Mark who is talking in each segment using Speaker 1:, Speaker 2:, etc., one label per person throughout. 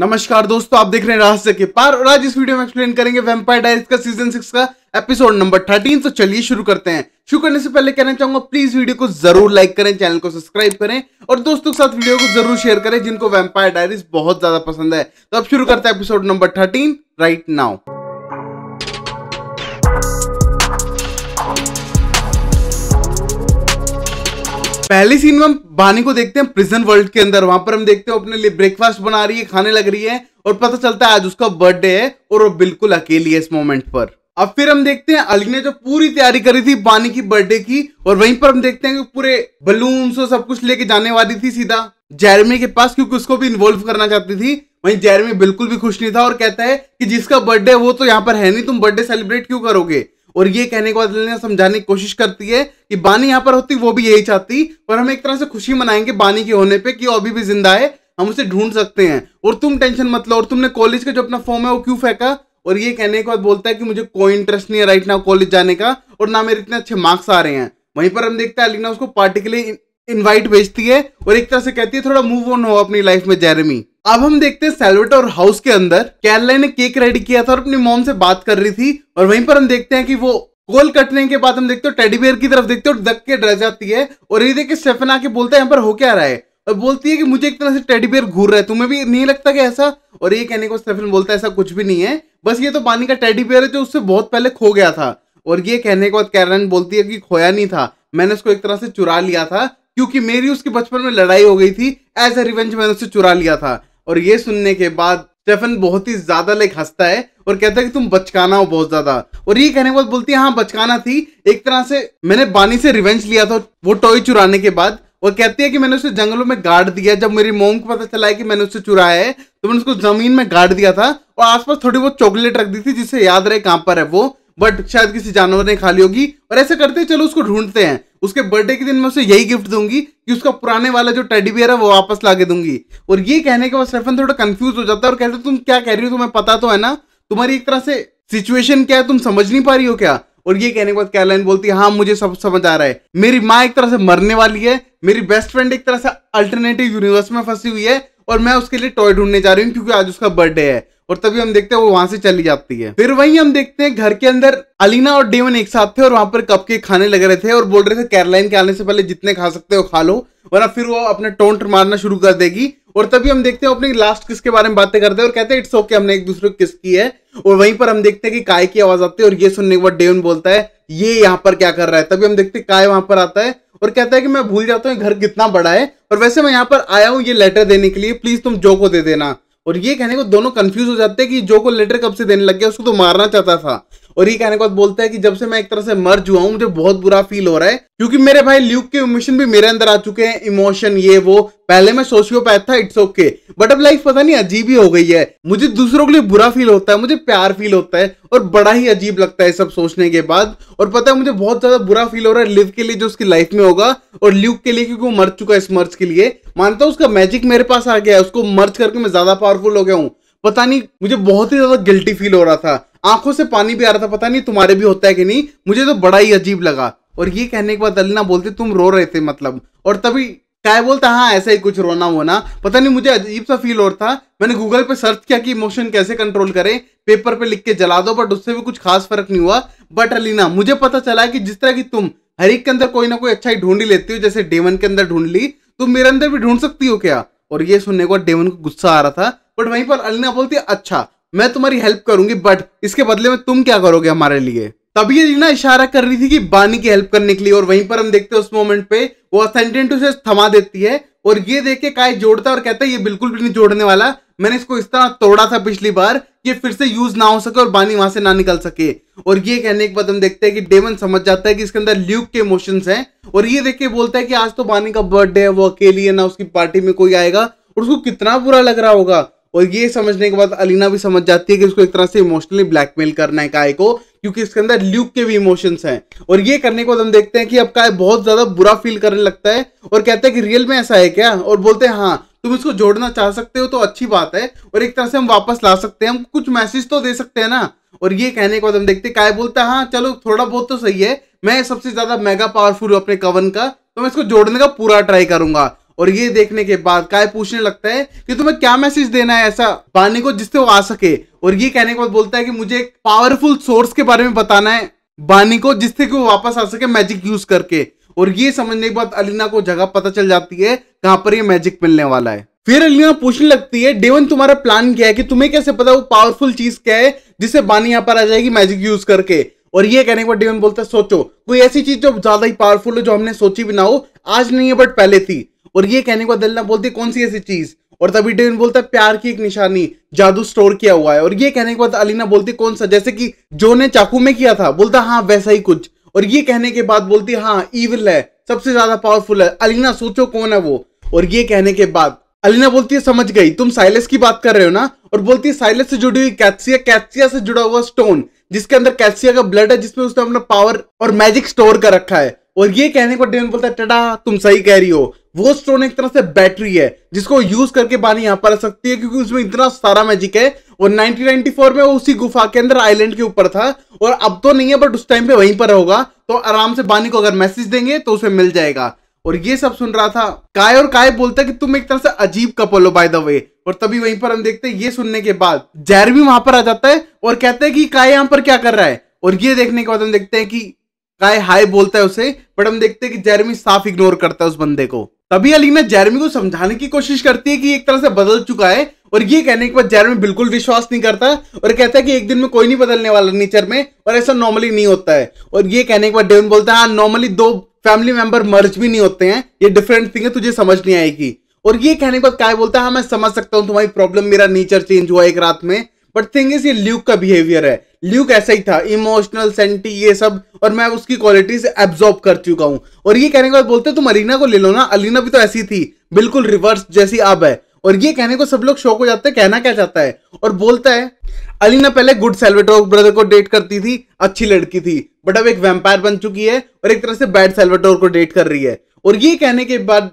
Speaker 1: नमस्कार दोस्तों आप देख रहे हैं रहस्य के पार और आज इस वीडियो में एक्सप्लेन करेंगे वेम्पायर डायरीज का सीजन सिक्स का एपिसोड नंबर थर्टीन तो चलिए शुरू करते हैं शुरू करने से पहले कहना चाहूंगा प्लीज वीडियो को जरूर लाइक करें चैनल को सब्सक्राइब करें और दोस्तों के साथ वीडियो को जरूर शेयर करें जिनको वेम्पायर डायरीज बहुत ज्यादा पसंद है तो अब शुरू करते हैं episode number thirteen right now पहले सीन में हम बानी को देखते हैं प्रिजन वर्ल्ड के अंदर वहां पर हम देखते हैं अपने लिए ब्रेकफास्ट बना रही है खाने लग रही है और पता चलता है आज उसका बर्थडे है और वो बिल्कुल अकेली है इस मोमेंट पर अब फिर हम देखते हैं अलग ने जो पूरी तैयारी करी थी बानी की बर्थडे की और वहीं पर हम देखते हैं कि पूरे बलून और सब कुछ लेके जाने वाली थी सीधा जैरमी के पास क्योंकि उसको भी इन्वॉल्व करना चाहती थी वहीं जैरमी बिल्कुल भी खुश नहीं था और कहता है कि जिसका बर्थडे वो तो यहाँ पर है नहीं तुम बर्थडे सेलिब्रेट क्यों करोगे और ये कहने के बाद लेना समझाने की कोशिश करती है कि बानी यहाँ पर होती वो भी यही चाहती और हम एक तरह से खुशी मनाएंगे बानी के होने पर कि वो अभी भी जिंदा है हम उसे ढूंढ सकते हैं और तुम टेंशन मत लो और तुमने कॉलेज का जो अपना फॉर्म है वो क्यों फेंका और ये कहने के बाद बोलता है कि मुझे कोई इंटरेस्ट नहीं है राइट नाउ कॉलेज जाने का और ना मेरे इतने अच्छे मार्क्स आ रहे हैं वहीं पर हम देखते हैं अलीना उसको पार्टी के लिए इन्वाइट भेजती है और एक तरह से कहती है थोड़ा मूव ऑन हो अपनी लाइफ में जेरेमी अब हम देखते हैं सेल्वेटोर हाउस के अंदर कैरलाइन ने केक रेडी किया था और अपनी मोम से बात कर रही थी और वहीं पर हम देखते हैं कि वो गोल कटने के बाद हम देखते हो बेयर की तरफ देखते हो दक के डर जाती है और ये देखिए स्टेफन आके बोलता है यहाँ पर हो क्या रहा है और बोलती है कि मुझे एक तरह से बेयर घूर रहा है तुम्हें भी नहीं लगता कि ऐसा और ये कहने को स्टेफन बोलता है ऐसा कुछ भी नहीं है बस ये तो पानी का टेडीबियर है जो उससे बहुत पहले खो गया था और ये कहने के बाद कैरलाइन बोलती है कि खोया नहीं था मैंने उसको एक तरह से चुरा लिया था क्योंकि मेरी उसके बचपन में लड़ाई हो गई थी एज ए रिवेंज मैंने उससे चुरा लिया था और ये सुनने के बाद स्टेफन बहुत ही ज्यादा लाइक हंसता है और कहता है कि तुम बचकाना हो बहुत ज्यादा और ये कहने के बाद बोलती है हाँ बचकाना थी एक तरह से मैंने बानी से रिवेंज लिया था वो टॉय चुराने के बाद और कहती है कि मैंने उसे जंगलों में गाड़ दिया जब मेरी मोम को पता चला है कि मैंने उससे चुराया है तो मैंने उसको जमीन में गाड़ दिया था और आसपास थोड़ी बहुत चॉकलेट रख दी थी जिससे याद रहे कहाँ पर है वो बट शायद किसी जानवर ने खा ली होगी और ऐसे करते चलो उसको ढूंढते हैं उसके बर्थडे के दिन मैं उसे यही गिफ्ट दूंगी कि उसका पुराने वाला जो टेडी बियर है वो वापस ला के दूंगी और ये कहने के बाद स्टेफन थोड़ा कंफ्यूज हो जाता है और कहते तुम क्या कह रही हो तुम्हें पता तो है ना तुम्हारी एक तरह से सिचुएशन क्या है तुम समझ नहीं पा रही हो क्या और ये कहने के बाद कैरलाइन बोलती है हाँ मुझे सब समझ आ रहा है मेरी माँ एक तरह से मरने वाली है मेरी बेस्ट फ्रेंड एक तरह से अल्टरनेटिव यूनिवर्स में फंसी हुई है और मैं उसके लिए टॉय ढूंढने जा रही हूँ क्योंकि आज उसका बर्थडे है और तभी हम देखते हैं वो वहां से चली जाती है फिर वही हम देखते हैं घर के अंदर अलीना और डेवन एक साथ थे और वहां पर कप के खाने लग रहे थे और बोल रहे थे कैरलाइन के आने से पहले जितने खा सकते हो खा लो वरना फिर वो अपने टोंट मारना शुरू कर देगी और तभी हम देखते हैं अपनी लास्ट किस के बारे में बातें करते हैं और कहते हैं इट्स ओके हमने एक दूसरे को किस की है और वहीं पर हम देखते हैं कि काय की आवाज आती है और ये सुनने के बाद डेवन बोलता है ये यहाँ पर क्या कर रहा है तभी हम देखते हैं काय वहां पर आता है और कहता है कि मैं भूल जाता हूँ घर कितना बड़ा है और वैसे मैं यहाँ पर आया हूँ ये लेटर देने के लिए प्लीज तुम जो को दे देना और ये कहने को दोनों कंफ्यूज हो जाते हैं कि जो को लेटर कब से देने लग गया उसको तो मारना चाहता था और ये कहने के बाद बोलता है कि जब से मैं एक तरह से मर्ज हुआ हूँ मुझे बहुत बुरा फील हो रहा है क्योंकि मेरे भाई ल्यूक के इमोशन भी मेरे अंदर आ चुके हैं इमोशन ये वो पहले मैं सोशियोपैथ था इट्स ओके बट अब लाइफ पता नहीं अजीब ही हो गई है मुझे दूसरों के लिए बुरा फील होता है मुझे प्यार फील होता है और बड़ा ही अजीब लगता है सब सोचने के बाद और पता है मुझे बहुत ज्यादा बुरा फील हो रहा है लिव के लिए जो उसकी लाइफ में होगा और ल्यूक के लिए क्योंकि वो मर चुका है इस मर्ज के लिए मानता हूँ उसका मैजिक मेरे पास आ गया है उसको मर्ज करके मैं ज्यादा पावरफुल हो गया हूँ पता नहीं मुझे बहुत ही ज्यादा गिल्टी फील हो रहा था आंखों से पानी भी आ रहा था पता नहीं तुम्हारे भी होता है कि नहीं मुझे तो बड़ा ही अजीब लगा और ये कहने के बाद अलीना बोलते तुम रो रहे थे मतलब और तभी काय बोलता हाँ ऐसा ही कुछ रोना होना पता नहीं मुझे अजीब सा फील और था मैंने गूगल पे सर्च किया कि इमोशन कैसे कंट्रोल करें पेपर पे लिख के जला दो बट उससे भी कुछ खास फर्क नहीं हुआ बट अलीना मुझे पता चला कि जिस तरह की तुम हर एक के अंदर कोई ना कोई अच्छाई ढूंढ ही लेती हो जैसे डेवन के अंदर ढूंढ ली तुम तो मेरे अंदर भी ढूंढ सकती हो क्या और ये सुनने को डेवन को गुस्सा आ रहा था बट वहीं पर अलीना बोलती अच्छा मैं तुम्हारी हेल्प करूंगी बट इसके बदले में तुम क्या करोगे हमारे लिए तभी रीना इशारा कर रही थी कि बानी की हेल्प करने के लिए और वहीं पर हम देखते हैं उस मोमेंट पे वो असेंडेंट उसे थमा देती है और ये देख के काय जोड़ता और कहता है ये बिल्कुल भी नहीं जोड़ने वाला मैंने इसको इस तरह तोड़ा था पिछली बार कि फिर से यूज ना हो सके और बानी वहां से ना निकल सके और ये कहने के बाद हम देखते हैं कि डेमन समझ जाता है कि इसके अंदर ल्यूक के इमोशंस हैं और ये देख के बोलता है कि आज तो बानी का बर्थडे है वो अकेली है ना उसकी पार्टी में कोई आएगा और उसको कितना बुरा लग रहा होगा और ये समझने के बाद अलीना भी समझ जाती है कि उसको एक तरह से इमोशनली ब्लैकमेल करना है काय को क्योंकि इसके अंदर ल्यूक के भी इमोशंस हैं और ये करने के बाद हम देखते हैं कि अब काय बहुत ज्यादा बुरा फील करने लगता है और कहता है कि रियल में ऐसा है क्या और बोलते हैं हाँ तुम इसको जोड़ना चाह सकते हो तो अच्छी बात है और एक तरह से हम वापस ला सकते हैं हम कुछ मैसेज तो दे सकते हैं ना और ये कहने के बाद हम देखते हैं काय बोलता है हाँ चलो थोड़ा बहुत तो सही है मैं सबसे ज्यादा मेगा पावरफुल हूँ अपने कवन का तो मैं इसको जोड़ने का पूरा ट्राई करूंगा और ये देखने के बाद काय पूछने लगता है कि तुम्हें क्या मैसेज देना है ऐसा बानी को जिससे वो आ सके और ये कहने के बाद बोलता है कि मुझे एक पावरफुल सोर्स के बारे में बताना है बानी को जिससे कि वो वापस आ सके मैजिक यूज करके और ये समझने के बाद अलीना को जगह पता चल जाती है कहां पर ये मैजिक मिलने वाला है फिर अलीना पूछने लगती है डेवन तुम्हारा प्लान क्या है कि तुम्हें कैसे पता वो पावरफुल चीज क्या है जिससे बानी यहाँ पर आ जाएगी मैजिक यूज करके और ये कहने के बाद डेवन बोलता है सोचो कोई ऐसी चीज जो ज्यादा ही पावरफुल है जो हमने सोची भी ना हो आज नहीं है बट पहले थी और ये कहने को अदल बोलती कौन सी ऐसी चीज और तभी डेविन बोलता है प्यार की एक निशानी जादू स्टोर किया हुआ है और ये कहने के बाद अलीना बोलती कौन सा जैसे कि जो ने चाकू में किया था बोलता हाँ वैसा ही कुछ और ये कहने के बाद बोलती हाँ ईविल है सबसे ज्यादा पावरफुल है अलीना सोचो कौन है वो और ये कहने के बाद अलीना बोलती है समझ गई तुम साइलेस की बात कर रहे हो ना और बोलती है साइलेस से जुड़ी हुई कैथसिया कैथसिया से जुड़ा हुआ स्टोन जिसके अंदर कैथसिया का ब्लड है जिसमें उसने अपना पावर और मैजिक स्टोर कर रखा है और ये कहने को डेविन बोलता है टडा तुम सही कह रही हो वो स्टोन एक तरह से बैटरी है जिसको यूज करके बानी यहां पर आ सकती है क्योंकि उसमें इतना सारा मैजिक है और 1994 में वो उसी गुफा के अंदर आइलैंड के ऊपर था और अब तो नहीं है बट उस टाइम पे वहीं पर होगा तो आराम से बानी को अगर मैसेज देंगे तो उसे मिल जाएगा और ये सब सुन रहा था काय और काय बोलता कि तुम एक तरह से अजीब कपल हो बाय द वे और तभी वहीं पर हम देखते हैं ये सुनने के बाद जैर भी वहां पर आ जाता है और कहते हैं कि काय यहां पर क्या कर रहा है और ये देखने के बाद हम देखते हैं कि काय हाय बोलता है उसे बट हम देखते हैं कि जैरमी साफ इग्नोर करता है उस बंदे को तभी अलीना जैरमी को समझाने की कोशिश करती है कि एक तरह से बदल चुका है और ये कहने के बाद जैरमी बिल्कुल विश्वास नहीं करता और कहता है कि एक दिन में कोई नहीं बदलने वाला नेचर में और ऐसा नॉर्मली नहीं होता है और ये कहने के बाद डेवन बोलता है हाँ नॉर्मली दो फैमिली मेंबर मर्ज भी नहीं होते हैं ये डिफरेंट थिंग है तुझे समझ नहीं आएगी और ये कहने के बाद काय बोलता है हाँ मैं समझ सकता हूँ तुम्हारी प्रॉब्लम मेरा नेचर चेंज हुआ एक रात में बट थिंग इज ये ल्यूक का बिहेवियर है ल्यूक ऐसा ही था इमोशनल सेंटी ये सब और मैं उसकी क्वालिटीज एब्जॉर्ब कर चुका हूँ और ये कहने के बाद बोलते तुम अलीना को ले लो ना अलीना भी तो ऐसी थी बिल्कुल रिवर्स जैसी अब है और ये कहने को सब लोग शौक हो जाते हैं कहना क्या चाहता है और बोलता है अलीना पहले गुड सेल्वेटोर ब्रदर को डेट करती थी अच्छी लड़की थी बट अब एक वैम्पायर बन चुकी है और एक तरह से बैड सेल्वेटोर को डेट कर रही है और ये कहने के बाद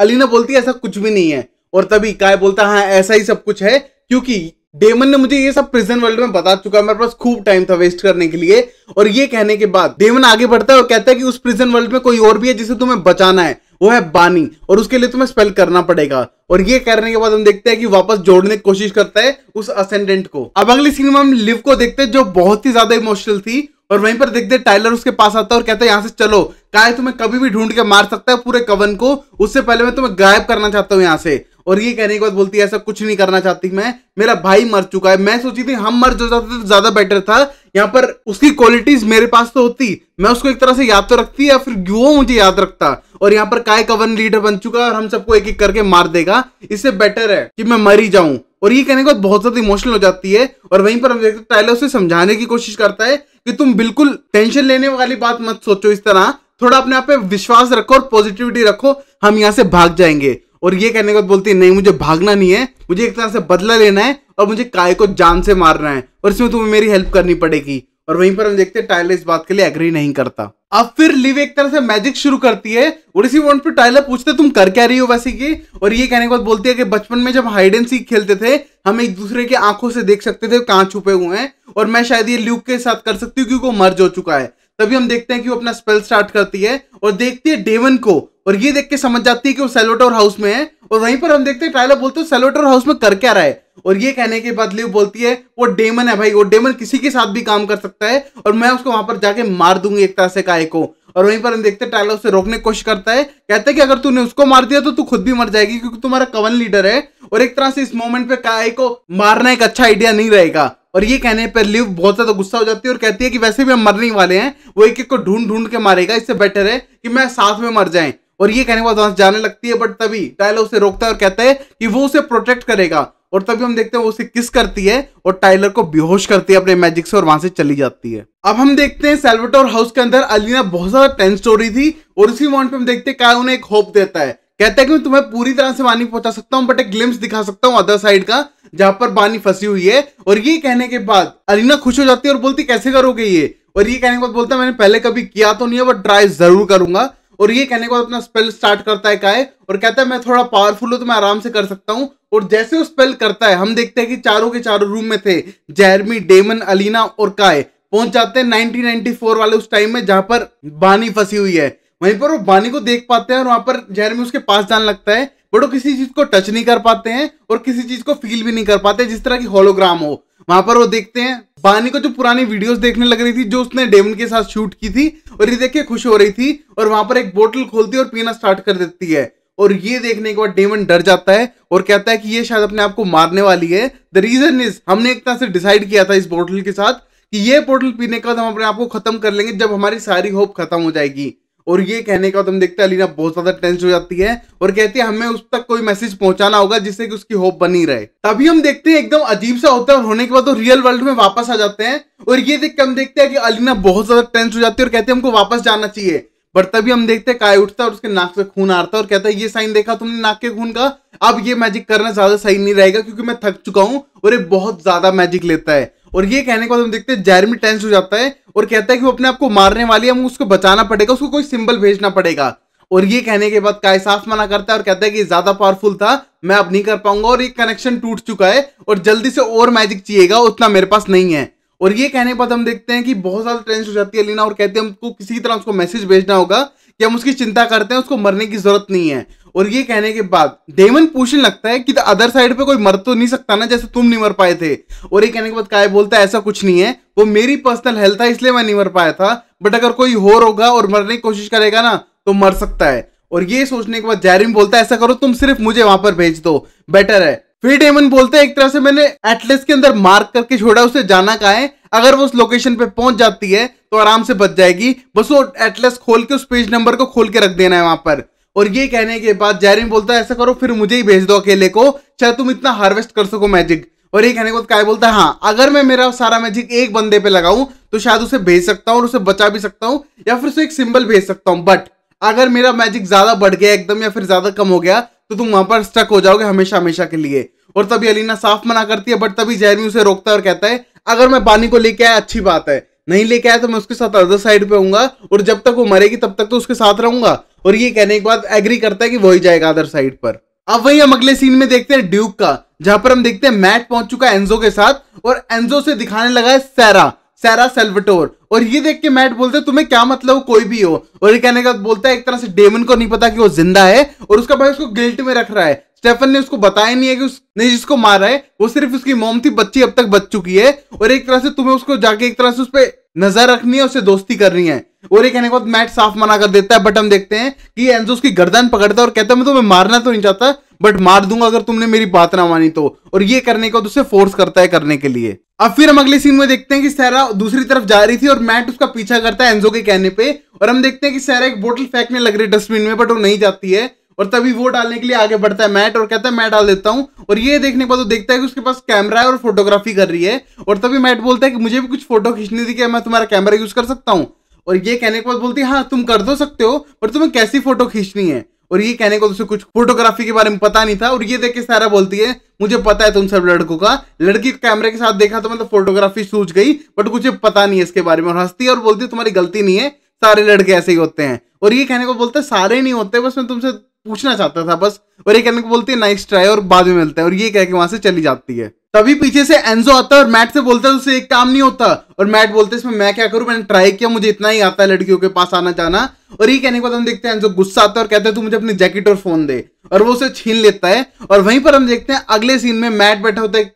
Speaker 1: अलीना बोलती है ऐसा कुछ भी नहीं है और तभी काय बोलता हाँ ऐसा ही सब कुछ है क्योंकि डेमन ने मुझे ये सब प्रिजन वर्ल्ड में बता चुका है मेरे पास खूब टाइम था वेस्ट करने के लिए और ये कहने के बाद डेमन आगे बढ़ता है और कहता है कि उस प्रिजन वर्ल्ड में कोई और भी है जिसे तुम्हें बचाना है वो है बानी और उसके लिए तुम्हें स्पेल करना पड़ेगा और ये करने के बाद हम देखते हैं कि वापस जोड़ने की कोशिश करता है उस असेंडेंट को अब अगली सीन में हम लिव को देखते हैं जो बहुत ही ज्यादा इमोशनल थी और वहीं पर देखते हैं टाइलर उसके पास आता है और कहता है यहाँ से चलो काय तुम्हें कभी भी ढूंढ के मार सकता है पूरे कवन को उससे पहले मैं तुम्हें गायब करना चाहता हूँ यहाँ से और ये कहने के बाद बोलती है ऐसा कुछ नहीं करना चाहती मैं मेरा भाई मर चुका है मैं सोची थी हम मर जो जाते तो ज्यादा बेटर था यहाँ पर उसकी क्वालिटीज मेरे पास तो होती मैं उसको एक तरह से याद तो रखती या फिर वो मुझे याद रखता और यहाँ पर काय कवन लीडर बन चुका है और हम सबको एक एक करके मार देगा इससे बेटर है कि मैं मर ही जाऊं और ये कहने के बाद बहुत ज्यादा इमोशनल हो जाती है और वहीं पर हम देखते टाइलर उसे समझाने की कोशिश करता है कि तुम बिल्कुल टेंशन लेने वाली बात मत सोचो इस तरह थोड़ा अपने आप पे विश्वास रखो और पॉजिटिविटी रखो हम यहाँ से भाग जाएंगे और ये कहने को बोलती है नहीं मुझे भागना नहीं है मुझे एक तरह से बदला लेना है और मुझे काय को जान से मारना है और इसमें तुम्हें मेरी हेल्प करनी पड़ेगी और वहीं पर हम देखते हैं टाइलर इस बात के लिए एग्री नहीं करता अब फिर लिव एक तरह से मैजिक शुरू करती है और इसी वॉन्ट पर टाइलर पूछते तुम कर क्या रही हो वैसे की और ये कहने के बाद बोलती है कि बचपन में जब हाइड एंड सीख खेलते थे हम एक दूसरे की आंखों से देख सकते थे कहाँ छुपे हुए हैं और मैं शायद ये ल्यूक के साथ कर सकती हूँ क्योंकि वो मर्ज हो चुका है तभी हम देखते हैं कि वो अपना स्पेल स्टार्ट करती है और देखती है डेवन को और ये देख के समझ जाती है कि वो सेलोटोर हाउस में है और वहीं पर हम देखते हैं टाइलर बोलते हैं सेलोटोर हाउस में कर क्या रहा है और ये कहने के बाद लिव बोलती है वो डेमन है भाई वो डेमन किसी के साथ भी काम कर सकता है और मैं उसको वहां पर जाके मार दूंगी एक तरह से काय को और वहीं पर हम देखते हैं टाइलर उसे रोकने की कोशिश करता है कहता है कि अगर तूने उसको मार दिया तो तू खुद भी मर जाएगी क्योंकि तुम्हारा कवन लीडर है और एक तरह से इस मोमेंट पे काय को मारना एक अच्छा आइडिया नहीं रहेगा और ये कहने पर लिव बहुत ज्यादा गुस्सा हो जाती है और कहती है कि वैसे भी हम मरने वाले हैं वो एक एक को ढूंढ ढूंढ के मारेगा इससे बेटर है कि मैं साथ में मर जाए और ये कहने के बाद वहां जाने लगती है बट तभी टाइलर उसे रोकता है और कहता है कि वो उसे प्रोटेक्ट करेगा और तभी हम देखते हैं वो उसे किस करती है और टाइलर को बेहोश करती है अपने मैजिक से और वहां से चली जाती है अब हम देखते हैं सेल्वेटोर हाउस के अंदर अलीना बहुत ज्यादा टेंस हो रही थी और इसी मोमेंट पे हम देखते हैं उन्हें एक होप देता है कहता है कि मैं तुम्हें पूरी तरह से वानी पहुंचा सकता हूं बट एक ग्लिम्स दिखा सकता हूं अदर साइड का जहां पर वानी फंसी हुई है और ये कहने के बाद अलीना खुश हो जाती है और बोलती कैसे करोगे ये और ये कहने के बाद बोलता है मैंने पहले कभी किया तो नहीं है बट ट्राई जरूर करूंगा और ये कहने के बाद अपना स्पेल स्टार्ट करता है काय और कहता है मैं थोड़ा पावरफुल हूँ तो मैं आराम से कर सकता हूँ और जैसे वो स्पेल करता है हम देखते हैं कि चारों के चारों रूम में थे जैरमी डेमन अलीना और काय पहुंच जाते हैं 1994 वाले उस टाइम में जहां पर बानी फंसी हुई है वहीं पर वो बानी को देख पाते हैं और वहां पर जैरमी उसके पास जाने लगता है बट वो किसी चीज को टच नहीं कर पाते हैं और किसी चीज को फील भी नहीं कर पाते जिस तरह की होलोग्राम हो वहां पर वो देखते हैं बानी को जो पुरानी वीडियोस देखने लग रही थी जो उसने डेमन के साथ शूट की थी और ये देख के खुश हो रही थी और वहां पर एक बोतल खोलती है और पीना स्टार्ट कर देती है और ये देखने के बाद डेमन डर जाता है और कहता है कि ये शायद अपने आप को मारने वाली है द रीजन इज हमने एक तरह से डिसाइड किया था इस बोतल के साथ कि ये पोर्टल पीने के बाद हम अपने आप को खत्म कर लेंगे जब हमारी सारी होप खत्म हो जाएगी और ये कहने का तुम तो देखते हैं अलीना बहुत ज्यादा टेंस हो जाती है और कहती है हमें उस तक कोई मैसेज पहुंचाना होगा जिससे कि उसकी होप बनी रहे तभी हम देखते हैं एकदम अजीब सा होता है और होने के बाद वो रियल वर्ल्ड में वापस आ जाते हैं और ये देख के हम देखते हैं कि अलीना बहुत ज्यादा टेंस हो जाती है और कहते हैं हमको वापस जाना चाहिए बट तभी हम देखते हैं काय उठता है और उसके नाक से खून आता है और कहता है ये साइन देखा तुमने नाक के खून का अब ये मैजिक करना ज्यादा सही नहीं रहेगा क्योंकि मैं थक चुका हूं और ये बहुत ज्यादा मैजिक लेता है और ये कहने के बाद हम देखते हैं जैरमी टेंस हो जाता है और कहता है कि वो अपने आप को मारने वाली है हम उसको बचाना पड़ेगा उसको कोई सिंबल भेजना पड़ेगा और ये कहने के बाद काय साफ मना करता है और कहता है कि ज्यादा पावरफुल था मैं अब नहीं कर पाऊंगा और ये कनेक्शन टूट चुका है और जल्दी से और मैजिक चाहिएगा उतना मेरे पास नहीं है और ये कहने के बाद हम देखते हैं कि बहुत ज्यादा टेंस हो जाती है लीना और कहते हैं हमको किसी तरह उसको मैसेज भेजना होगा कि हम उसकी चिंता करते हैं उसको मरने की जरूरत नहीं है और ये कहने के बाद डेमन पूछने लगता है कि द अदर साइड पे कोई मर तो नहीं सकता ना जैसे तुम नहीं मर पाए थे और ये कहने के बाद काय बोलता है ऐसा कुछ नहीं है वो मेरी पर्सनल हेल्थ था इसलिए मैं नहीं मर पाया था बट अगर कोई और होगा और मरने की कोशिश करेगा ना तो मर सकता है और ये सोचने के बाद जैरिम बोलता है ऐसा करो तुम सिर्फ मुझे वहां पर भेज दो बेटर है फिर डेमन बोलते हैं एक तरह से मैंने एटलेस के अंदर मार्क करके छोड़ा उसे जाना का है अगर वो उस लोकेशन पे पहुंच जाती है तो आराम से बच जाएगी बस वो एटलेस खोल के उस पेज नंबर को खोल के रख देना है वहां पर और ये कहने के बाद जैरिन बोलता है ऐसा करो फिर मुझे ही भेज दो अकेले को चाहे तुम इतना हार्वेस्ट कर सको मैजिक और ये कहने को काय बोलता है हाँ अगर मैं मेरा सारा मैजिक एक बंदे पे लगाऊं तो शायद उसे भेज सकता हूँ और उसे बचा भी सकता हूँ या फिर उसे एक सिंबल भेज सकता हूँ बट अगर मेरा मैजिक ज्यादा बढ़ गया एकदम या फिर ज्यादा कम हो गया तो तुम वहां पर स्टक हो जाओगे हमेशा हमेशा के लिए और तभी अलीना साफ मना करती है बट तभी जैरमी उसे रोकता है और कहता है अगर मैं पानी को लेके आया अच्छी बात है नहीं लेके आया तो मैं उसके साथ अदर साइड पे आऊंगा और जब तक वो मरेगी तब तक तो उसके साथ रहूंगा और ये कहने के बाद एग्री करता है कि वही जाएगा अदर साइड पर अब वही हम अगले सीन में देखते हैं ड्यूक का जहां पर हम देखते हैं मैट पहुंच चुका है एंजो के साथ और एंजो से दिखाने लगा है सैरा सैरा सेल्वेटोर और ये देख के मैट बोलते तुम्हें क्या मतलब हो कोई भी हो और ये कहने का बोलता है एक तरह से डेमन को नहीं पता कि वो जिंदा है और उसका भाई उसको गिल्ट में रख रहा है स्टेफन ने उसको बताया नहीं है कि उस ने जिसको मारा है वो सिर्फ उसकी मोम थी बच्ची अब तक बच चुकी है और एक तरह से तुम्हें उसको जाके एक तरह से उस पर नजर रखनी है उससे दोस्ती करनी है और ये कहने के बाद मैट साफ मना कर देता है बट हम देखते हैं कि एंजो उसकी गर्दन पकड़ता है और कहता है मैं तुम्हें तो मारना तो नहीं चाहता बट मार दूंगा अगर तुमने मेरी बात ना मानी तो और ये करने के बाद उसे फोर्स करता है करने के लिए अब फिर हम अगले सीन में देखते हैं कि सहरा दूसरी तरफ जा रही थी और मैट उसका पीछा करता है एंजो के कहने पर और हम देखते हैं कि सहरा एक बोटल फेंकने लग रही है डस्टबिन में बट वो नहीं जाती है और तभी वो डालने के लिए आगे बढ़ता है मैट और कहता है मैं डाल देता हूँ और ये देखने के बाद वो देखता है कि उसके पास कैमरा है और फोटोग्राफी कर रही है और तभी मैट बोलता है कि मुझे भी कुछ फोटो खींचनी थी कि मैं तुम्हारा कैमरा यूज कर सकता हूँ और ये कहने के बाद बोलती है हाँ तुम कर दो तो सकते हो पर तुम्हें कैसी फोटो खींचनी है और ये कहने को उसे कुछ फोटोग्राफी के बारे में पता नहीं था और ये देख के सारा बोलती है मुझे पता है तुम सब लड़कों का लड़की कैमरे के साथ देखा तो मतलब फोटोग्राफी सूझ गई बट मुझे पता नहीं है इसके बारे में और हंसती है और बोलती है तुम्हारी गलती नहीं है सारे लड़के ऐसे ही होते हैं और ये कहने को बोलते सारे नहीं होते बस मैं तुमसे पूछना चाहता था बस और ये कहने को बोलती है नाइस ट्राई और बाद में मिलता है और ये कह के वहां से चली जाती है तभी पीछे से एंजो आता है और मैट से बोलता है उसे एक काम नहीं होता और मैट बोलते हैं इसमें मैं क्या करूं मैंने ट्राई किया मुझे इतना ही आता है लड़कियों के पास आना जाना और ये कहने के बाद हम देखते हैं एंजो गुस्सा आता है और कहता है तू मुझे अपनी जैकेट और फोन दे और वो उसे छीन लेता है और वहीं पर हम देखते हैं अगले सीन में मैट बैठा होता है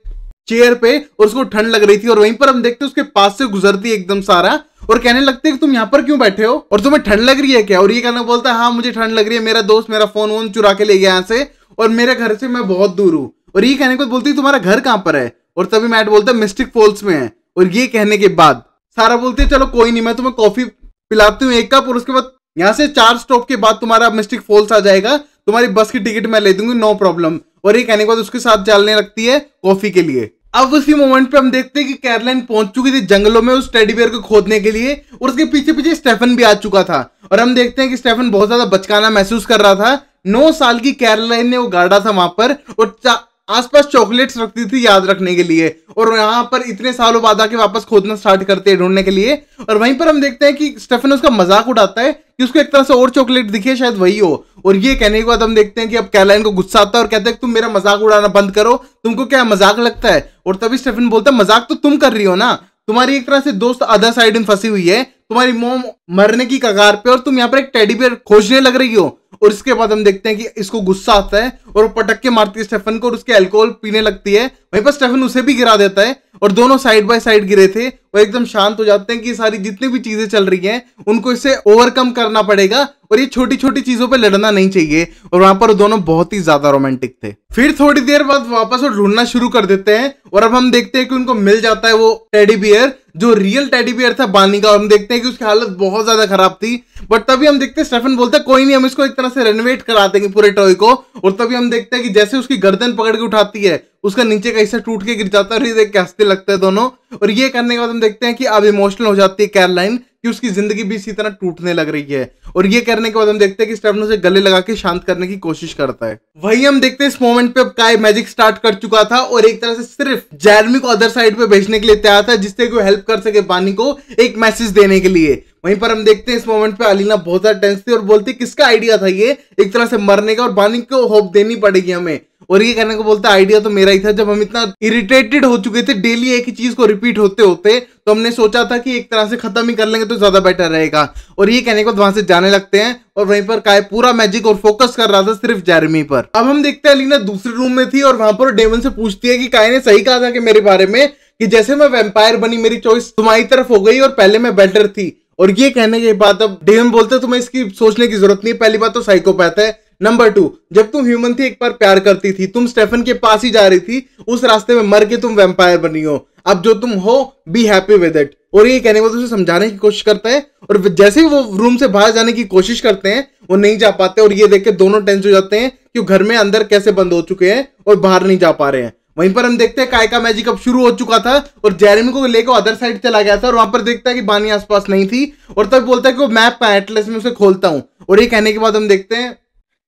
Speaker 1: चेयर पे और उसको ठंड लग रही थी और वहीं पर हम देखते उसके पास से गुजरती एकदम सारा और कहने लगते कि तुम यहाँ पर क्यों बैठे हो और तुम्हें ठंड लग रही है क्या और ये कहना बोलता है हाँ मुझे ठंड लग रही है मेरा दोस्त मेरा फोन वोन चुरा के ले गया यहाँ से और मेरे घर से मैं बहुत दूर हूँ और ये कहने को बोलती है तुम्हारा घर कहाँ पर है और तभी मैट बोलता है मिस्टिक फॉल्स में है और ये कहने के बाद सारा बोलते चलो कोई नहीं मैं तुम्हें कॉफी पिलाती हूँ एक कप और उसके बाद यहाँ से चार स्टॉप के बाद तुम्हारा मिस्टिक फॉल्स आ जाएगा तुम्हारी बस की टिकट मैं ले दूंगी नो प्रॉब्लम और ये कहने के बाद उसके साथ चलने लगती है कॉफी के लिए अब उसी मोमेंट पे हम देखते हैं कि कैरलाइन पहुंच चुकी थी जंगलों में उस टेडी बेयर को खोदने के लिए और उसके पीछे पीछे स्टेफन भी आ चुका था और हम देखते हैं कि स्टेफन बहुत ज्यादा बचकाना महसूस कर रहा था नौ साल की कैरलाइन ने वो गाड़ा था वहां पर और आसपास चॉकलेट्स रखती थी याद रखने के लिए और यहाँ पर इतने सालों बाद आके वापस खोदना स्टार्ट करते हैं ढूंढने के लिए और वहीं पर हम देखते हैं कि स्टेफन उसका मजाक उड़ाता है कि उसको एक तरह से और चॉकलेट दिखे शायद वही हो और ये कहने के बाद हम देखते हैं कि अब कैलाइन को गुस्सा आता है और कहते हैं तुम मेरा मजाक उड़ाना बंद करो तुमको क्या मजाक लगता है और तभी स्टेफन बोलता है मजाक तो तुम कर रही हो ना तुम्हारी एक तरह से दोस्त अदर साइड में फंसी हुई है तुम्हारी मोम मरने की कगार पे और तुम यहाँ पर एक टेडी बेयर खोजने लग रही हो और इसके बाद हम देखते हैं कि इसको गुस्सा आता है और वो पटक के मारती है स्टेफन को और उसके अल्कोहल पीने लगती है वहीं पर स्टेफन उसे भी गिरा देता है और दोनों साइड बाय साइड गिरे थे वो एकदम शांत हो जाते हैं कि सारी जितनी भी चीजें चल रही हैं उनको इसे ओवरकम करना पड़ेगा और ये छोटी छोटी चीजों पर लड़ना नहीं चाहिए और वहां पर दोनों बहुत ही ज्यादा रोमांटिक थे फिर थोड़ी देर बाद वापस वो ढूंढना शुरू कर देते हैं और अब हम देखते हैं कि उनको मिल जाता है वो टेडी बियर जो रियल टेडी बियर था बानी का हम देखते हैं कि उसकी हालत बहुत ज्यादा खराब थी बट तभी हम देखते हैं स्टेफन बोलता है कोई नहीं हम इसको एक तरह से रेनोवेट करा देंगे पूरे टॉय को और तभी हम देखते हैं कि जैसे उसकी गर्दन पकड़ के उठाती है उसका नीचे का हिस्सा टूट के गिर जाता है और ये देख के हंसते लगता है दोनों और ये करने के बाद हम देखते हैं कि अब इमोशनल हो जाती है कैरलाइन कि उसकी जिंदगी भी इसी तरह टूटने लग रही है और ये करने के बाद हम देखते हैं कि स्टेफन उसे गले लगा के शांत करने की कोशिश करता है वही हम देखते हैं इस मोमेंट पे अब काय मैजिक स्टार्ट कर चुका था और एक तरह से सिर्फ जैरमी को अदर साइड पे भेजने के लिए तैयार था जिससे कि वो हेल्प कर सके बानी को एक मैसेज देने के लिए वहीं पर हम देखते हैं इस मोमेंट पे अलीना बहुत ज्यादा टेंस थी और बोलती किसका आइडिया था ये एक तरह से मरने का और बानी को होप देनी पड़ेगी हमें और ये कहने को बोलता आइडिया तो मेरा ही था जब हम इतना इरिटेटेड हो चुके थे डेली एक ही चीज को रिपीट होते होते तो हमने सोचा था कि एक तरह से खत्म ही कर लेंगे तो ज्यादा बेटर रहेगा और ये कहने को वहां से जाने लगते हैं और वहीं पर काय पूरा मैजिक और फोकस कर रहा था सिर्फ जेरमी पर अब हम देखते हैं लीना दूसरे रूम में थी और वहां पर डेवन से पूछती है कि काय ने सही कहा था कि मेरे बारे में कि जैसे मैं वेम्पायर बनी मेरी चॉइस तुम्हारी तरफ हो गई और पहले मैं बेटर थी और ये कहने के बाद अब डेवन बोलते तुम्हें इसकी सोचने की जरूरत नहीं पहली बात तो साइकोपैथ है नंबर टू जब तुम ह्यूमन थी एक बार प्यार करती थी तुम स्टेफन के पास ही जा रही थी उस रास्ते में मर के तुम वेम्पायर बनी हो अब जो तुम हो बी हैप्पी विद इट और ये कहने के बाद मतलब उसे समझाने की कोशिश करता है और जैसे ही वो रूम से बाहर जाने की कोशिश करते हैं वो नहीं जा पाते और ये देख के दोनों टेंस हो जाते हैं कि घर में अंदर कैसे बंद हो चुके हैं और बाहर नहीं जा पा रहे हैं वहीं पर हम देखते हैं कायका मैजिक अब शुरू हो चुका था और जेरेमी को लेकर अदर साइड चला गया था और वहां पर देखता है कि बानी आसपास नहीं थी और तब बोलता है कि वो मैप एटलेस में उसे खोलता हूं और ये कहने के बाद हम देखते हैं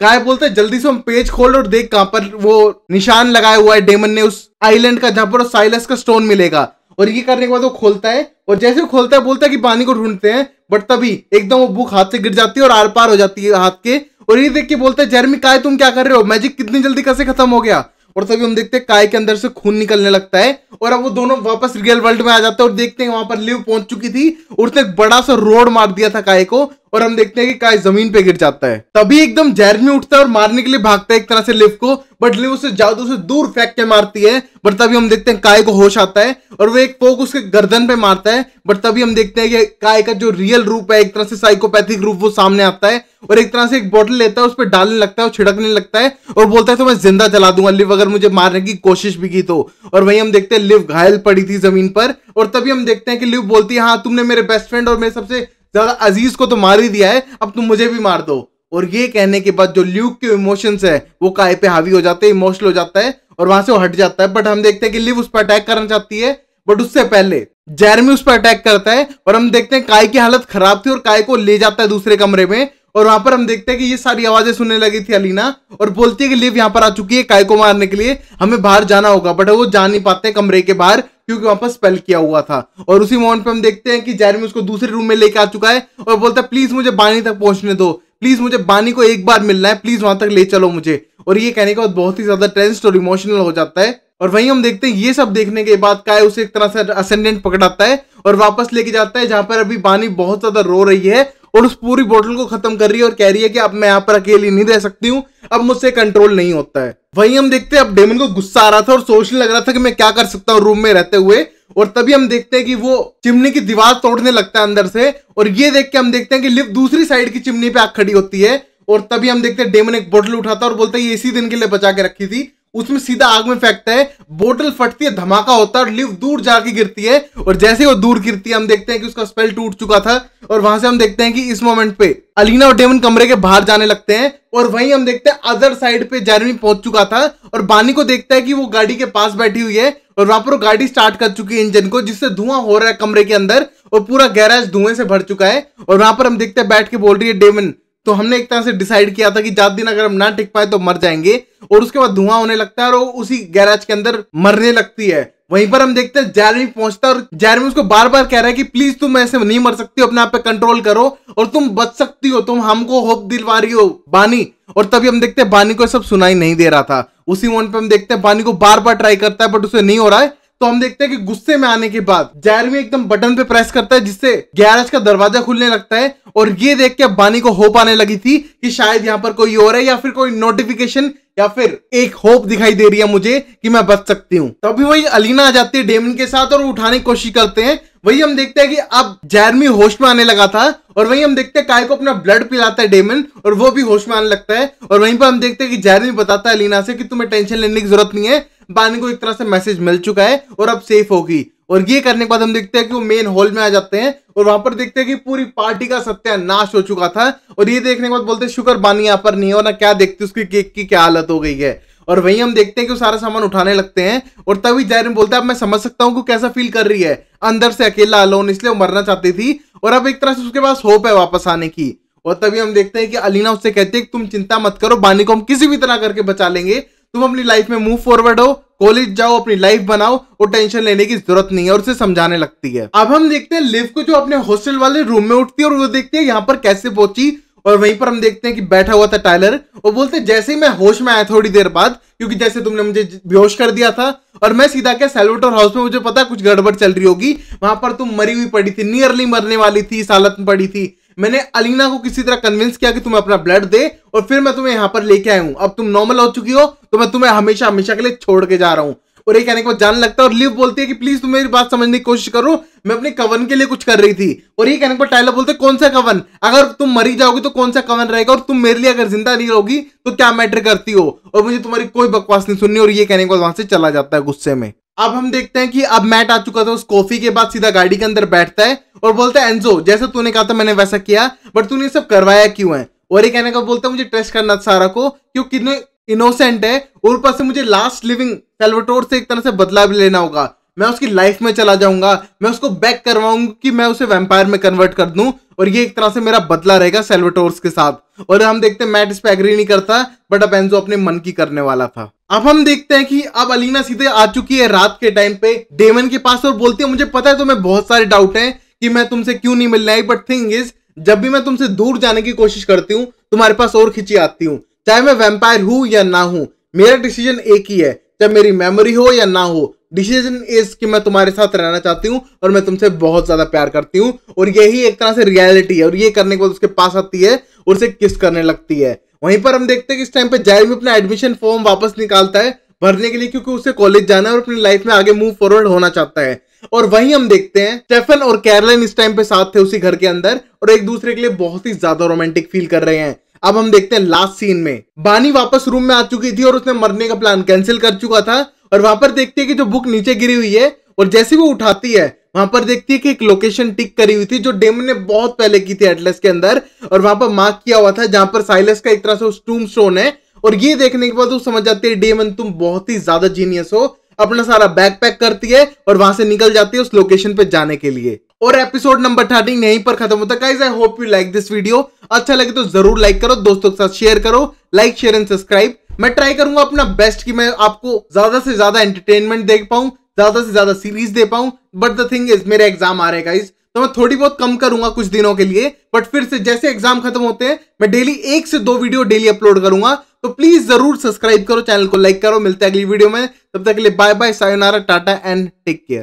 Speaker 1: गायब बोलते हैं जल्दी से हम पेज खोल और देख कहां पर वो निशान लगाया हुआ है डेमन ने उस आइलैंड का जहां पर साइलस का स्टोन मिलेगा और ये करने के बाद वो खोलता है और जैसे वो खोलता है बोलता है कि पानी को ढूंढते हैं बट तभी एकदम वो बुक हाथ से गिर जाती है और आर पार हो जाती है हाथ के और ये देख के बोलते हैं जेरमी काय तुम क्या कर रहे हो मैजिक कितनी जल्दी कैसे खत्म हो गया और तभी हम देखते हैं काय के अंदर से खून निकलने लगता है और अब वो दोनों वापस रियल वर्ल्ड में आ जाते हैं और देखते हैं वहां पर लिव पहुंच चुकी थी और उसने बड़ा सा रोड मार दिया था काय को और हम देखते हैं कि काय जमीन पे गिर जाता है तभी एकदम जैरमी उठता है और मारने के लिए भागता है एक तरह से लिव को बट लिव उसे जादू से दूर फेंक के मारती है बट तभी हम देखते हैं काय को होश आता है और वो एक पोक उसके गर्दन पे मारता है बट तभी हम देखते हैं कि काय का जो रियल रूप है एक तरह से साइकोपैथिक रूप वो सामने आता है और एक तरह से एक बॉटल लेता है उस पर डालने लगता है और छिड़कने लगता है और बोलता है तो मैं जिंदा जला दूंगा लिव अगर मुझे मारने की कोशिश भी की तो और वहीं हम देखते हैं लिव घायल पड़ी थी जमीन पर और तभी हम देखते हैं कि लिव बोलती है हाँ तुमने मेरे बेस्ट फ्रेंड और मेरे सबसे ज्यादा अजीज को तो मार ही दिया है अब तुम मुझे भी मार दो और ये कहने के बाद जो ल्यूक के इमोशंस है वो काय पे हावी हो जाते हैं इमोशनल हो जाता है और वहां से वो हट जाता है बट हम देखते हैं कि लिव उस पर अटैक करना चाहती है बट उससे पहले जैरमी उस पर अटैक करता है और हम देखते हैं काय की हालत खराब थी और काय को ले जाता है दूसरे कमरे में और वहां पर हम देखते हैं कि ये सारी आवाजें सुनने लगी थी अलीना और बोलती है कि लिव यहाँ पर आ चुकी है काय को मारने के लिए हमें बाहर जाना होगा बट वो जा नहीं पाते कमरे के बाहर क्योंकि वहां पर स्पेल किया हुआ था और उसी मोमेंट पे हम देखते हैं कि जैरमी उसको दूसरे रूम में लेके आ चुका है और बोलता है प्लीज मुझे बानी तक पहुंचने दो प्लीज मुझे बानी को एक बार मिलना है प्लीज वहां तक ले चलो मुझे और ये कहने के बाद बहुत ही ज्यादा टेंस्ड और इमोशनल हो जाता है और वहीं हम देखते हैं ये सब देखने के बाद काय उसे एक तरह से असेंडेंट पकड़ाता है और वापस लेके जाता है जहां पर अभी बानी बहुत ज्यादा रो रही है और उस पूरी बोतल को खत्म कर रही है और कह रही है कि अब मैं यहाँ पर अकेली नहीं रह सकती हूँ अब मुझसे कंट्रोल नहीं होता है वहीं हम देखते हैं अब डेमन को गुस्सा आ रहा था और सोचने लग रहा था कि मैं क्या कर सकता हूँ रूम में रहते हुए और तभी हम देखते हैं कि वो चिमनी की दीवार तोड़ने लगता है अंदर से और ये देख के हम देखते हैं कि लिफ्ट दूसरी साइड की चिमनी पे आग खड़ी होती है और तभी हम देखते हैं डेमन एक बोतल उठाता और बोलता है ये इसी दिन के लिए बचा के रखी थी उसमें सीधा आग में फेंकते हैं बोतल फटती है धमाका होता है और लिव दूर जाके गिरती है और जैसे ही वो दूर गिरती है हम देखते हैं कि उसका स्पेल टूट चुका था और वहां से हम देखते हैं कि इस मोमेंट पे अलीना और डेमन कमरे के बाहर जाने लगते हैं और वहीं हम देखते हैं अदर साइड पे जैरमी पहुंच चुका था और बानी को देखता है कि वो गाड़ी के पास बैठी हुई है और वहां पर गाड़ी स्टार्ट कर चुकी है इंजन को जिससे धुआं हो रहा है कमरे के अंदर और पूरा गैराज धुएं से भर चुका है और वहां पर हम देखते हैं बैठ के बोल रही है डेमन तो हमने एक तरह से डिसाइड किया था कि जात दिन अगर हम ना टिक पाए तो मर जाएंगे और उसके बाद धुआं होने लगता है और उसी गैराज के अंदर मरने लगती है वहीं पर हम देखते हैं जैरमी पहुंचता है और जैरमी उसको बार बार कह रहा है कि प्लीज तुम ऐसे नहीं मर सकती हो अपने आप पे कंट्रोल करो और तुम बच सकती हो तुम हमको होप दिलवा रही हो बानी और तभी हम देखते हैं बानी को सब सुनाई नहीं दे रहा था उसी मोमेंट पे हम देखते हैं बानी को बार बार ट्राई करता है बट उसे नहीं हो रहा है तो हम देखते हैं कि गुस्से में आने के बाद जैरमी एकदम बटन पे प्रेस करता है जिससे गैराज का दरवाजा खुलने लगता है और ये देख के बानी को होप आने लगी थी कि शायद यहाँ पर कोई और है या फिर कोई नोटिफिकेशन या फिर एक होप दिखाई दे रही है मुझे कि मैं बच सकती हूँ तभी वही अलीना आ जाती है डेमन के साथ और उठाने की कोशिश करते हैं वही हम देखते हैं कि अब जैरमी होश में आने लगा था और वही हम देखते हैं काय को अपना ब्लड पिलाता है डेमन और वो भी होश में आने लगता है और वहीं पर हम देखते हैं कि जैरमी बताता है अलीना से कि तुम्हें टेंशन लेने की जरूरत नहीं है बानी को एक तरह से मैसेज मिल चुका है और अब सेफ होगी और ये करने के बाद हम देखते हैं कि वो मेन हॉल में आ जाते हैं और वहां पर देखते हैं कि पूरी पार्टी का सत्यानाश हो चुका था और ये देखने के बाद बोलते हैं शुक्र बानी यहाँ पर नहीं हो ना क्या देखते उसकी केक की क्या हालत हो गई है और वहीं हम देखते हैं कि वो सारा सामान उठाने लगते हैं और तभी जैर बोलता है अब मैं समझ सकता हूँ कि कैसा फील कर रही है अंदर से अकेला अलोन इसलिए वो मरना चाहती थी और अब एक तरह से उसके पास होप है वापस आने की और तभी हम देखते हैं कि अलीना उससे कहती है कि तुम चिंता मत करो बानी को हम किसी भी तरह करके बचा लेंगे तुम अपनी लाइफ में मूव फॉरवर्ड हो कॉलेज जाओ अपनी लाइफ बनाओ और टेंशन लेने की जरूरत नहीं है और उसे समझाने लगती है अब हम देखते हैं लिव को जो अपने हॉस्टल वाले रूम में उठती है और वो देखते हैं यहाँ पर कैसे पहुंची और वहीं पर हम देखते हैं कि बैठा हुआ था टाइलर और बोलते हैं जैसे ही मैं होश में आया थोड़ी देर बाद क्योंकि जैसे तुमने मुझे बेहोश कर दिया था और मैं सीधा क्या सेल्वेटर हाउस में मुझे पता कुछ गड़बड़ चल रही होगी वहां पर तुम मरी हुई पड़ी थी नियरली मरने वाली थी इस हालत में पड़ी थी मैंने अलीना को किसी तरह कन्विंस किया कि तुम अपना ब्लड दे और फिर मैं तुम्हें यहाँ पर लेके आया हूँ अब तुम नॉर्मल हो चुकी हो तो मैं तुम्हें हमेशा हमेशा के लिए छोड़ के जा रहा हूँ और ये कहने को जान लगता है और लिव बोलती है कि प्लीज तुम मेरी बात समझने की कोशिश करो मैं अपने कवन के लिए कुछ कर रही थी और ये कहने को टाइलर बोलते कौन सा कवन अगर तुम मरी जाओगी तो कौन सा कवन रहेगा और तुम मेरे लिए अगर जिंदा नहीं रहोगी तो क्या मैटर करती हो और मुझे तुम्हारी कोई बकवास नहीं सुननी और ये कहने को वहां से चला जाता है गुस्से में अब हम देखते हैं कि अब मैट आ चुका था उस कॉफी के बाद सीधा गाड़ी के अंदर बैठता है और बोलता है एनजो जैसे तूने कहा था मैंने वैसा किया बट तूने सब करवाया क्यों है और ये कहने का बोलता है मुझे ट्रस्ट करना सारा को क्यों कितने इनोसेंट है और ऊपर से मुझे लास्ट लिविंग सेल्वेटोर से एक तरह से बदला भी लेना होगा मैं उसकी लाइफ में चला जाऊंगा मैं उसको बैक करवाऊंगा कि मैं उसे वेम्पायर में कन्वर्ट कर दूं और ये एक तरह से मेरा बदला रहेगा सेल्वेटोर्स के साथ और हम देखते हैं मैट इस पर एग्री नहीं करता बट अब एनजो अपने मन की करने वाला था अब हम देखते हैं कि अब अलीना सीधे आ चुकी है रात के टाइम पे डेमन के पास और बोलती है मुझे पता है तुम्हें बहुत सारे डाउट हैं कि मैं तुमसे क्यों नहीं मिलना आई बट थिंग इज जब भी मैं तुमसे दूर जाने की कोशिश करती हूँ तुम्हारे पास और खिंची आती हूँ चाहे मैं वेम्पायर हूं या ना हूं मेरा डिसीजन एक ही है चाहे मेरी मेमोरी हो या ना हो डिसीजन इज कि मैं तुम्हारे साथ रहना चाहती हूँ और मैं तुमसे बहुत ज्यादा प्यार करती हूँ और यही एक तरह से रियलिटी है और ये करने के बाद उसके पास आती है और उसे किस करने लगती है वहीं पर हम देखते हैं कि इस टाइम पे जाहिर भी अपना एडमिशन फॉर्म वापस निकालता है भरने के लिए क्योंकि उसे कॉलेज जाना है और अपनी लाइफ में आगे मूव फॉरवर्ड होना चाहता है और वहीं हम देखते हैं स्टेफन और कैरलिन इस टाइम पे साथ थे उसी घर के अंदर और एक दूसरे के लिए बहुत ही ज्यादा रोमांटिक फील कर रहे हैं अब हम देखते हैं लास्ट सीन में बानी वापस रूम में आ चुकी थी और उसने मरने का प्लान कैंसिल कर चुका था और वहां पर देखती है कि जो बुक नीचे गिरी हुई है और जैसे वो उठाती है वहां पर देखती है कि एक लोकेशन टिक करी हुई थी जो डेमन ने बहुत पहले की थी एटलस के अंदर और वहां पर मार्क किया हुआ था जहां पर साइलस का एक तरह से टूम स्टोन है और ये देखने के बाद वो समझ जाती है डेमन तुम बहुत ही ज्यादा जीनियस हो अपना सारा बैग पैक करती है और वहां से निकल जाती है उस लोकेशन पे जाने के लिए और एपिसोड नंबर थर्टीन यहीं पर खत्म होता है I hope you like this video अच्छा लगे तो जरूर लाइक करो दोस्तों के साथ शेयर करो लाइक शेयर एंड सब्सक्राइब मैं ट्राई करूंगा अपना बेस्ट कि मैं आपको ज्यादा से ज्यादा एंटरटेनमेंट दे पाऊं ज्यादा से ज्यादा सीरीज दे पाऊं बट द थिंग इज मेरे एग्जाम आ रहे गाइज तो मैं थोड़ी बहुत कम करूंगा कुछ दिनों के लिए बट फिर से जैसे एग्जाम खत्म होते हैं मैं डेली एक से दो वीडियो डेली अपलोड करूंगा तो प्लीज जरूर सब्सक्राइब करो चैनल को लाइक करो मिलते हैं अगली वीडियो में तब तक के लिए बाय बाय सायोनारा टाटा एंड टेक केयर